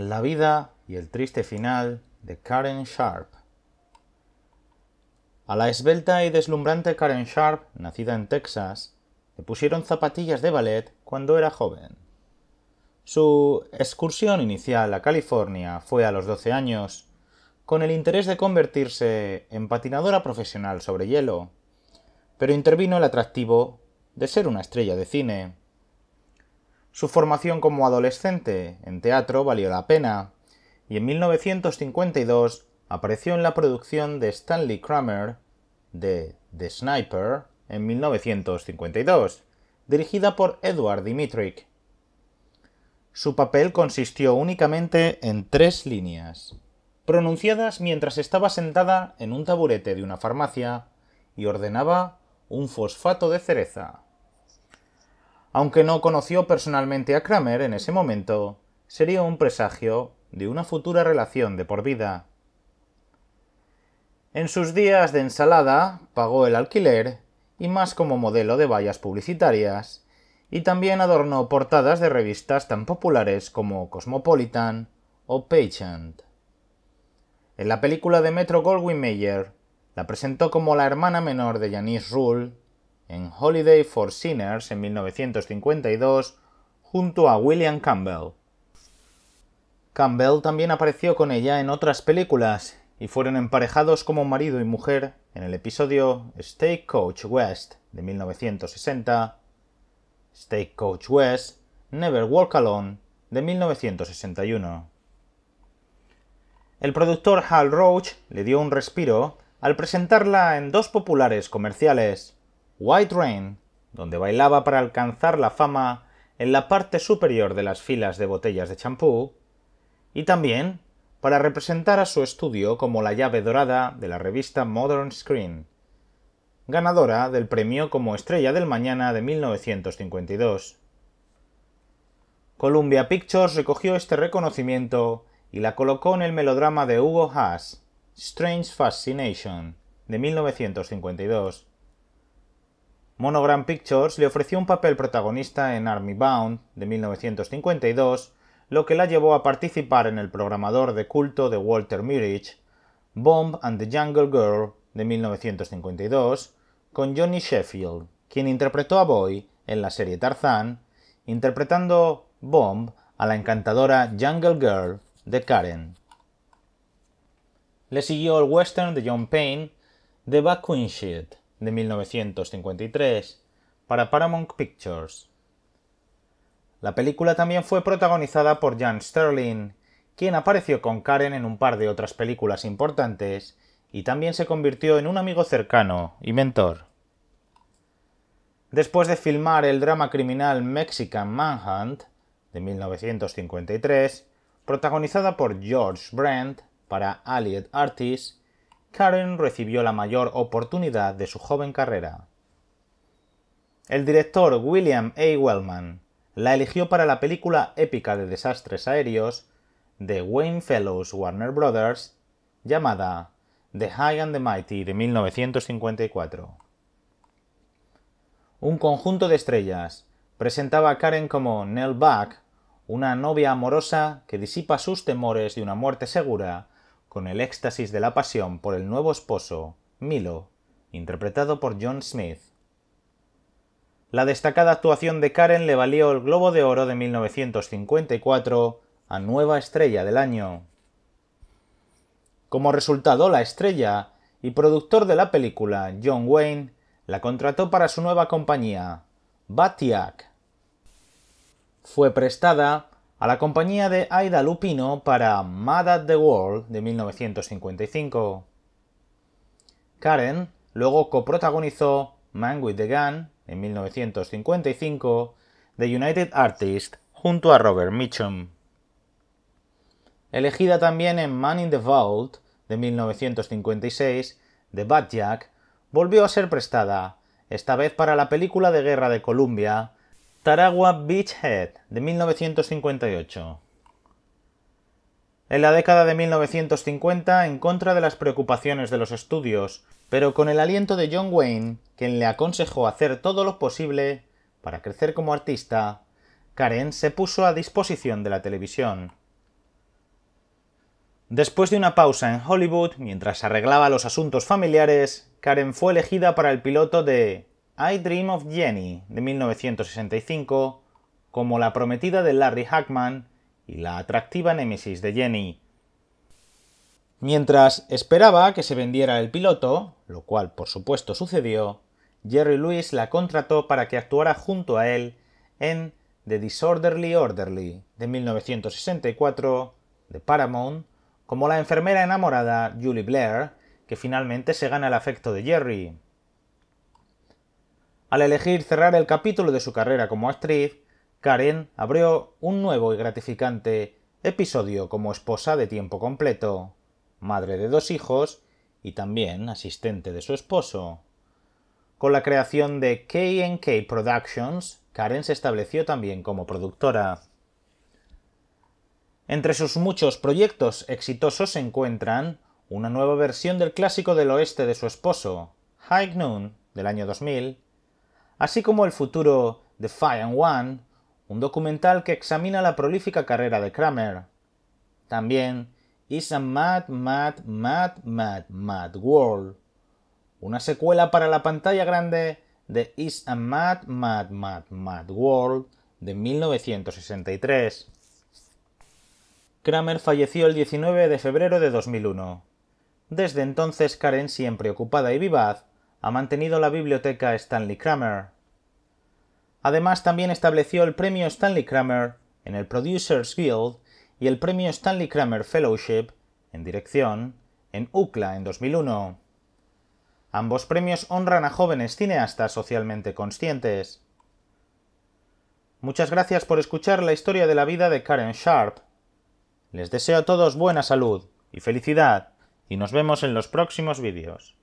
La vida y el triste final de Karen Sharp. A la esbelta y deslumbrante Karen Sharp, nacida en Texas, le pusieron zapatillas de ballet cuando era joven. Su excursión inicial a California fue a los 12 años, con el interés de convertirse en patinadora profesional sobre hielo, pero intervino el atractivo de ser una estrella de cine. Su formación como adolescente en teatro valió la pena, y en 1952 apareció en la producción de Stanley Kramer de The Sniper en 1952, dirigida por Edward Dimitrik. Su papel consistió únicamente en tres líneas, pronunciadas mientras estaba sentada en un taburete de una farmacia y ordenaba un fosfato de cereza. Aunque no conoció personalmente a Kramer en ese momento, sería un presagio de una futura relación de por vida. En sus días de ensalada pagó el alquiler y más como modelo de vallas publicitarias, y también adornó portadas de revistas tan populares como Cosmopolitan o Pageant. En la película de Metro Goldwyn Mayer la presentó como la hermana menor de Janice Rule en Holiday for Sinners en 1952 junto a William Campbell. Campbell también apareció con ella en otras películas y fueron emparejados como marido y mujer en el episodio Coach West de 1960, Coach West, Never Walk Alone de 1961. El productor Hal Roach le dio un respiro al presentarla en dos populares comerciales, White Rain, donde bailaba para alcanzar la fama en la parte superior de las filas de botellas de champú, y también para representar a su estudio como la llave dorada de la revista Modern Screen, ganadora del premio como Estrella del Mañana de 1952. Columbia Pictures recogió este reconocimiento y la colocó en el melodrama de Hugo Haas, Strange Fascination, de 1952. Monogram Pictures le ofreció un papel protagonista en Army Bound de 1952, lo que la llevó a participar en el programador de culto de Walter Murich, Bomb and the Jungle Girl de 1952, con Johnny Sheffield, quien interpretó a Boy en la serie Tarzan, interpretando Bomb a la encantadora Jungle Girl de Karen. Le siguió el western de John Payne, The Back Queen de 1953 para Paramount Pictures. La película también fue protagonizada por Jan Sterling, quien apareció con Karen en un par de otras películas importantes y también se convirtió en un amigo cercano y mentor. Después de filmar el drama criminal Mexican Manhunt de 1953, protagonizada por George Brent para Allied Artists, Karen recibió la mayor oportunidad de su joven carrera. El director William A. Wellman la eligió para la película épica de desastres aéreos de Wayne Fellows Warner Brothers llamada The High and the Mighty de 1954. Un conjunto de estrellas presentaba a Karen como Nell Buck, una novia amorosa que disipa sus temores de una muerte segura con el éxtasis de la pasión por el nuevo esposo, Milo, interpretado por John Smith. La destacada actuación de Karen le valió el Globo de Oro de 1954 a Nueva Estrella del Año. Como resultado, la estrella y productor de la película, John Wayne, la contrató para su nueva compañía, batiak Fue prestada a la compañía de Aida Lupino para Mad at the World de 1955. Karen luego coprotagonizó Man with the Gun en 1955 de United Artists junto a Robert Mitchum. Elegida también en Man in the Vault de 1956 de Bat volvió a ser prestada, esta vez para la película de guerra de Columbia Tarawa Beachhead, de 1958. En la década de 1950, en contra de las preocupaciones de los estudios, pero con el aliento de John Wayne, quien le aconsejó hacer todo lo posible para crecer como artista, Karen se puso a disposición de la televisión. Después de una pausa en Hollywood, mientras arreglaba los asuntos familiares, Karen fue elegida para el piloto de I Dream of Jenny de 1965, como la prometida de Larry Hackman y la atractiva némesis de Jenny. Mientras esperaba que se vendiera el piloto, lo cual por supuesto sucedió, Jerry Lewis la contrató para que actuara junto a él en The Disorderly Orderly de 1964 de Paramount, como la enfermera enamorada Julie Blair, que finalmente se gana el afecto de Jerry. Al elegir cerrar el capítulo de su carrera como actriz, Karen abrió un nuevo y gratificante episodio como esposa de tiempo completo, madre de dos hijos y también asistente de su esposo. Con la creación de KK Productions, Karen se estableció también como productora. Entre sus muchos proyectos exitosos se encuentran una nueva versión del clásico del oeste de su esposo, High Noon, del año 2000, así como el futuro The Fire and One, un documental que examina la prolífica carrera de Kramer. También Is a Mad, Mad, Mad, Mad, Mad World, una secuela para la pantalla grande de Is a Mad, Mad, Mad, Mad World de 1963. Kramer falleció el 19 de febrero de 2001. Desde entonces Karen, siempre ocupada y vivaz, ha mantenido la biblioteca Stanley Kramer. Además, también estableció el premio Stanley Kramer en el Producers Guild y el premio Stanley Kramer Fellowship en dirección en UCLA en 2001. Ambos premios honran a jóvenes cineastas socialmente conscientes. Muchas gracias por escuchar la historia de la vida de Karen Sharp. Les deseo a todos buena salud y felicidad y nos vemos en los próximos vídeos.